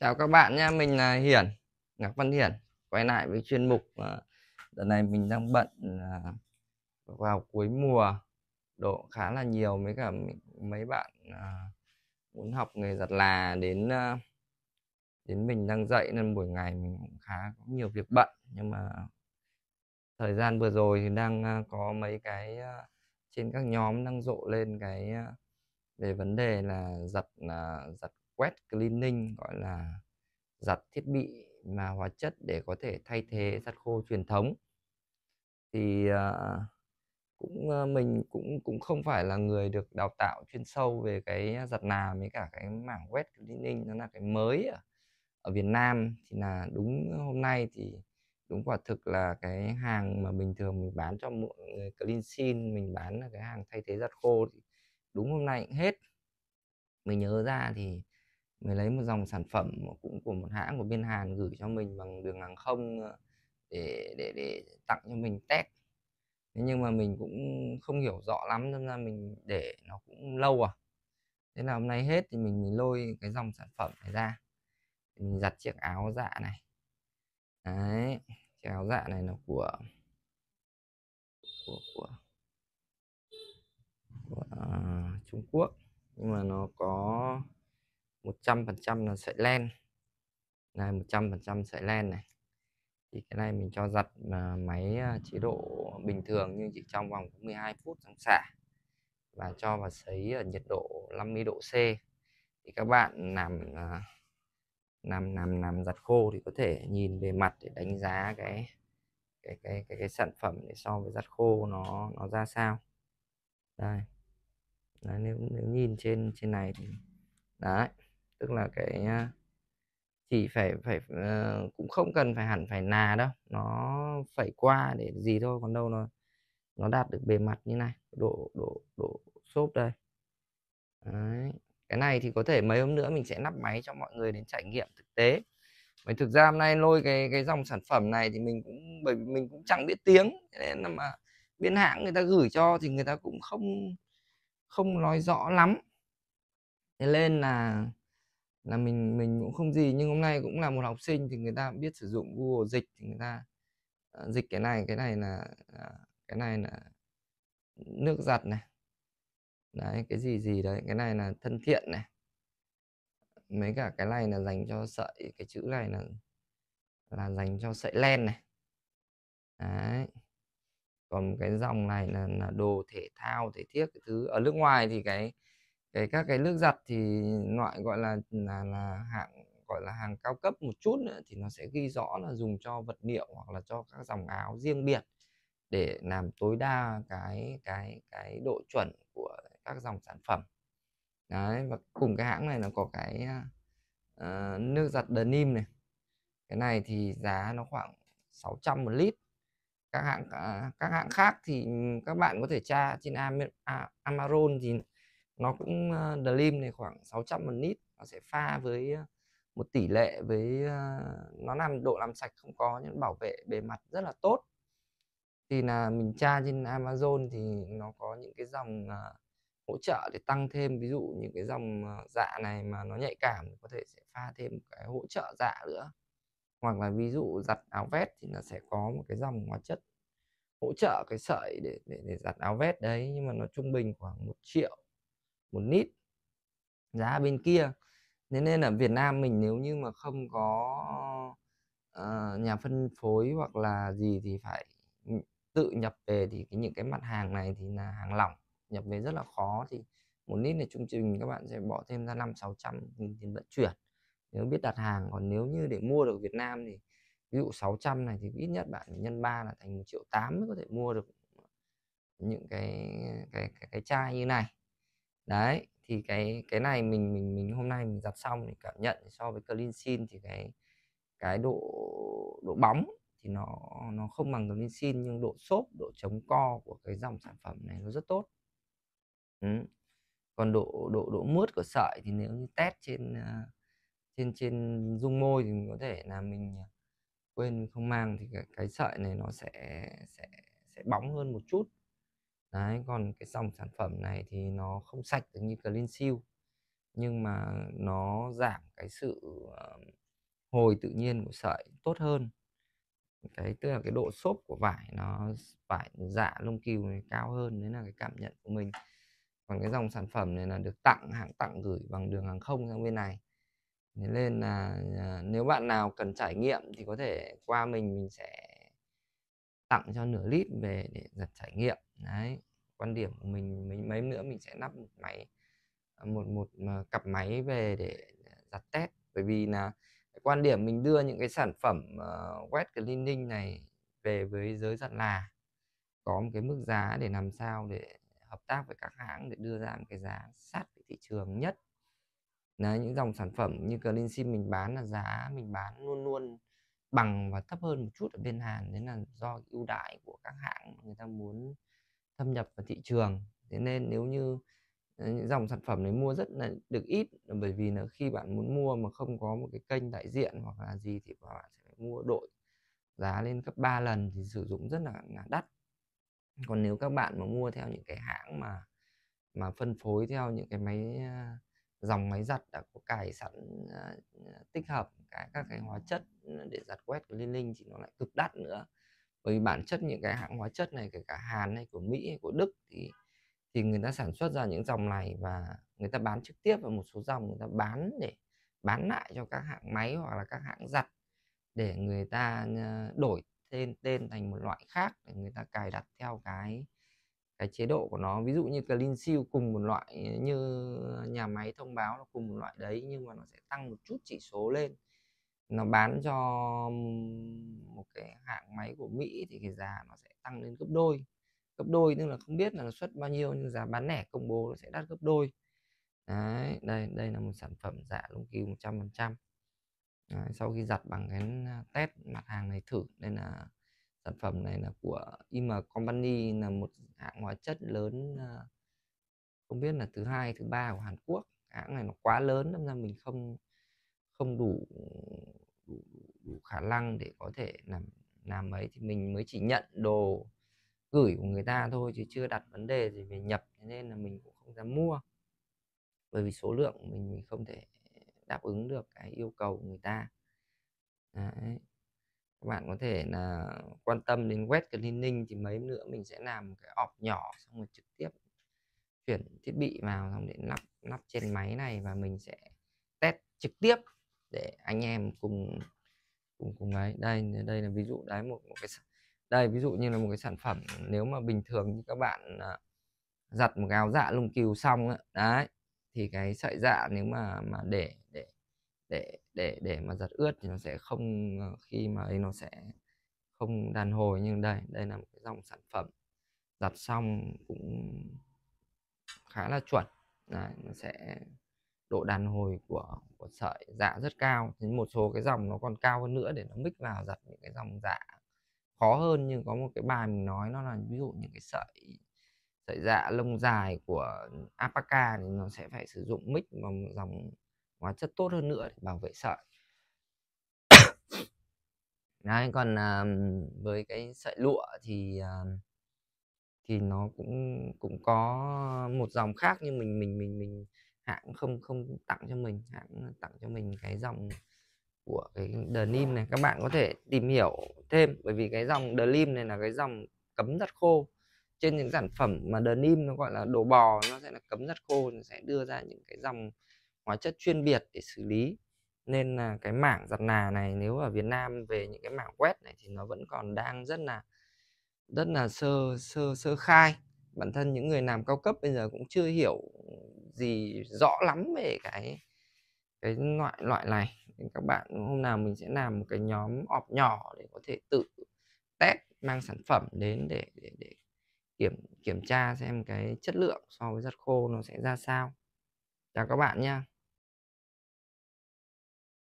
Chào các bạn nhé, mình là Hiển, Ngọc Văn Hiển Quay lại với chuyên mục lần ờ, này mình đang bận ờ, vào cuối mùa Độ khá là nhiều mấy cả mấy bạn ờ, muốn học nghề giặt là đến đến mình đang dạy nên buổi ngày mình cũng khá có nhiều việc bận nhưng mà thời gian vừa rồi thì đang có mấy cái trên các nhóm đang rộ lên cái về vấn đề là giặt là giặt quét cleaning gọi là giặt thiết bị mà hóa chất để có thể thay thế giặt khô truyền thống thì uh, cũng uh, mình cũng cũng không phải là người được đào tạo chuyên sâu về cái giặt nà với cả cái mảng wet cleaning nó là cái mới ở, ở Việt Nam thì là đúng hôm nay thì đúng quả thực là cái hàng mà bình thường mình bán cho mọi người clean xin mình bán là cái hàng thay thế giặt khô thì đúng hôm nay cũng hết mình nhớ ra thì người lấy một dòng sản phẩm cũng của một hãng của bên Hàn gửi cho mình bằng đường hàng không ờ, để để để tặng cho mình test nhưng mà mình cũng không hiểu rõ lắm nên là mình để nó cũng lâu à thế là hôm nay hết thì mình, mình lôi cái dòng sản phẩm này ra mình giặt chiếc áo dạ này đấy chiếc áo dạ này là của của của, của uh, Trung Quốc nhưng mà nó có 100% là sợi len này 100% sợi len này thì cái này mình cho giặt à, máy à, chế độ bình thường nhưng chỉ trong vòng 12 phút trong xả và cho vào sấy ở nhiệt độ 50 độ C thì các bạn làm làm làm làm giặt khô thì có thể nhìn về mặt để đánh giá cái cái cái cái, cái sản phẩm để so với giặt khô nó nó ra sao đây đấy, nếu, nếu nhìn trên trên này thì đấy tức là cái à, chỉ phải phải ờ, cũng không cần phải hẳn phải nà đâu nó phải qua để gì thôi còn đâu nó nó đạt được bề mặt như này độ độ độ xốp đây Đấy. cái này thì có thể mấy hôm nữa mình sẽ lắp máy cho mọi người đến trải nghiệm thực tế bởi thực ra hôm nay lôi cái cái dòng sản phẩm này thì mình cũng bởi vì mình cũng chẳng biết tiếng nên là mà bên hãng người ta gửi cho thì người ta cũng không không nói rõ lắm thế nên là là mình mình cũng không gì nhưng hôm nay cũng là một học sinh thì người ta biết sử dụng Google dịch thì người ta uh, dịch cái này cái này là uh, cái này là nước giặt này đấy cái gì gì đấy cái này là thân thiện này mấy cả cái này là dành cho sợi cái chữ này là là dành cho sợi len này đấy còn cái dòng này là, là đồ thể thao thể thiết cái thứ ở nước ngoài thì cái cái các cái nước giặt thì loại gọi là là là hạng gọi là hàng cao cấp một chút nữa, thì nó sẽ ghi rõ là dùng cho vật liệu hoặc là cho các dòng áo riêng biệt để làm tối đa cái cái cái độ chuẩn của các dòng sản phẩm đấy và cùng cái hãng này nó có cái uh, nước giặt denim này cái này thì giá nó khoảng 600 một lít các hãng à, các hãng khác thì các bạn có thể tra trên Am Amaron thì nó cũng uh, Dream này khoảng 600 một lít nó sẽ pha với ờ, một tỷ lệ với ờ, nó làm độ làm sạch không có những bảo vệ bề mặt rất là tốt thì là mình tra trên Amazon thì nó có những cái dòng hỗ trợ để tăng thêm ví dụ những cái dòng dạ này mà nó nhạy cảm có thể sẽ pha thêm cái hỗ trợ dạ nữa hoặc là ví dụ giặt áo vest thì nó sẽ có một cái dòng hóa chất hỗ trợ cái sợi để để, để giặt áo vest đấy nhưng mà nó trung bình khoảng một triệu một nít giá bên kia nên nên ở Việt Nam mình nếu như mà không có uh, nhà phân phối hoặc là gì thì phải tự nhập về thì cái, những cái mặt hàng này thì là hàng lỏng nhập về rất là khó thì một lít này trung trình các bạn sẽ bỏ thêm ra năm sáu trăm tiền vận chuyển nếu biết đặt hàng còn nếu như để mua được Việt Nam thì ví dụ 600 này thì ít nhất bạn nhân 3 là thành 1 triệu 8 mới có thể mua được những cái cái cái, cái chai như này đấy thì cái cái này mình mình mình hôm nay mình giặt xong thì cảm nhận so với clean sin thì cái cái độ độ bóng thì nó nó không bằng clean sin nhưng độ xốp độ chống co của cái dòng sản phẩm này nó rất tốt ừ. còn độ độ độ mướt của sợi thì nếu như test trên à, trên trên dung môi thì mình có thể là mình à, quên không mang thì cái, cái sợi này nó sẽ sẽ sẽ bóng hơn một chút đấy còn cái dòng sản phẩm này thì nó không sạch được như clean seal nhưng mà nó giảm cái sự ờ, hồi tự nhiên của sợi tốt hơn cái tức là cái độ xốp của vải nó vải dạ lông cừu cao hơn đấy là cái cảm nhận của mình còn cái dòng sản phẩm này là được tặng hãng tặng gửi bằng đường hàng không sang bên này nên là ờ, nếu bạn nào cần trải nghiệm thì có thể qua mình mình sẽ tặng cho nửa lít về để giật trải nghiệm đấy quan điểm của mình mấy mấy nữa mình sẽ lắp một máy ờ, một một ờ, cặp máy về để ờ, giặt test bởi vì là quan điểm mình đưa những cái sản phẩm uh, wet cleaning này về với giới giặt là có một cái mức giá để làm sao để hợp tác với các hãng để đưa ra một cái giá sát với thị trường nhất Đấy, những dòng sản phẩm như Clean Sim mình bán là giá mình bán luôn luôn bằng và thấp hơn một chút ở bên Hàn đấy là do ưu đãi của các hãng người ta muốn thâm nhập vào thị trường thế nên nếu như ờ, những dòng sản phẩm đấy mua rất là được ít ờ, bởi vì là khi bạn muốn mua mà không có một cái kênh đại diện hoặc là gì thì bạn sẽ phải mua đội giá lên gấp 3 lần thì sử dụng rất là đắt còn nếu các bạn mà mua theo những cái hãng mà mà phân phối theo những cái máy ờ, dòng máy giặt đã à, có cài sẵn tích hợp cái các cái hóa chất ừ, để giặt quét cái liên linh thì nó lại cực đắt nữa bởi vì bản chất những cái hãng hóa chất này kể cả Hàn hay của Mỹ hay của Đức thì thì người ta sản xuất ra những dòng này và người ta bán trực tiếp và một số dòng người ta bán để bán lại cho các hãng máy hoặc là các hãng giặt để người ta ờ, đổi tên tên thành một loại khác để người ta cài đặt theo cái cái chế độ của nó ví dụ như là linh siêu cùng một loại ờ, như nhà máy thông báo là cùng một loại đấy nhưng mà nó sẽ tăng một chút chỉ số lên nó bán cho một cái hãng máy của Mỹ thì cái giá nó sẽ tăng lên gấp đôi gấp đôi nhưng là không biết là nó xuất bao nhiêu nhưng giá bán lẻ công bố nó sẽ đắt gấp đôi đấy đây đây là một sản phẩm dạ lông kiu 100% trăm sau khi giặt bằng cái à, test mặt hàng này thử nên là sản phẩm này là của Ima Company là một hãng hóa chất lớn à, không biết là thứ hai thứ ba của Hàn Quốc hãng này nó quá lớn nên là mình không không đủ đủ, đủ khả năng để có thể làm làm ấy thì mình mới chỉ nhận đồ gửi của người ta thôi chứ chưa đặt vấn đề gì về nhập nên là mình cũng không dám mua bởi vì số lượng mình, mình không thể đáp ứng được cái yêu cầu của người ta Đấy các bạn có thể là quan tâm đến web cleaning thì mấy nữa mình sẽ làm cái ọp nhỏ xong rồi trực tiếp chuyển thiết bị vào xong để lắp lắp trên máy này và mình sẽ test trực tiếp để anh em cùng cùng cùng ấy đây đây là ví dụ đấy một, một cái đây ví dụ như là một cái sản phẩm nếu mà bình thường như các bạn à, giặt một gáo dạ lung cừu xong đấy thì cái sợi dạ nếu mà mà để để để để để mà giặt ướt thì nó sẽ không ờ, khi mà ấy nó sẽ không đàn hồi nhưng đây đây là một cái dòng sản phẩm giặt xong cũng khá là chuẩn Đấy, nó sẽ độ đàn hồi của của sợi dạ rất cao thì một số cái dòng nó còn cao hơn nữa để nó mix vào giặt những cái dòng dạ khó hơn nhưng có một cái bài mình nói nó là ví dụ những cái sợi sợi dạ lông dài của alpaca thì nó sẽ phải sử dụng mic vào dòng hóa chất tốt hơn nữa để bảo vệ sợi đấy còn uh, với cái sợi lụa thì uh, thì nó cũng cũng có một dòng khác nhưng mình mình mình mình hãng không không tặng cho mình hãng tặng cho mình cái dòng của cái denim này các bạn có thể tìm hiểu thêm bởi vì cái dòng denim này là cái dòng cấm rất khô trên những sản phẩm mà denim nó gọi là đồ bò nó sẽ là cấm rất khô nó sẽ đưa ra những cái dòng hóa chất chuyên biệt để xử lý nên là cái mảng giặt nà này nếu ở Việt Nam về những cái mảng quét này thì nó vẫn còn đang rất là rất là sơ sơ sơ khai bản thân những người làm cao cấp bây giờ cũng chưa hiểu gì rõ lắm về cái cái loại loại này nên các bạn hôm nào mình sẽ làm một cái nhóm ọp nhỏ để có thể tự test mang sản phẩm đến để để, để kiểm kiểm tra xem cái chất lượng so với giặt khô nó sẽ ra sao chào các bạn nha